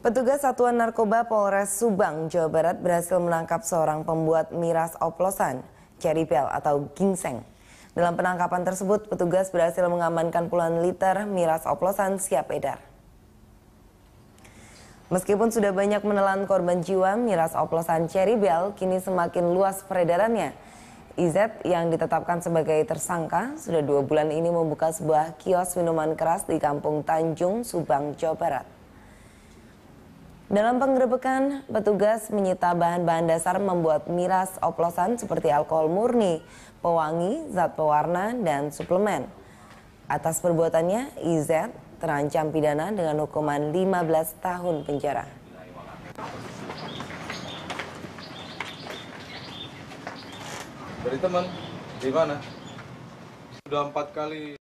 Petugas Satuan Narkoba Polres Subang, Jawa Barat berhasil menangkap seorang pembuat miras oplosan, Cherry pill atau Ginseng. Dalam penangkapan tersebut, petugas berhasil mengamankan puluhan liter miras oplosan siap edar. Meskipun sudah banyak menelan korban jiwa, miras oplosan Cherry bell kini semakin luas peredarannya. IZ yang ditetapkan sebagai tersangka sudah dua bulan ini membuka sebuah kios minuman keras di kampung Tanjung, Subang, Jawa Barat. Dalam penggerebekan, petugas menyita bahan-bahan dasar membuat miras oplosan seperti alkohol murni, pewangi, zat pewarna, dan suplemen. Atas perbuatannya, IZ terancam pidana dengan hukuman 15 tahun penjara. Dari teman, di mana? Sudah empat kali.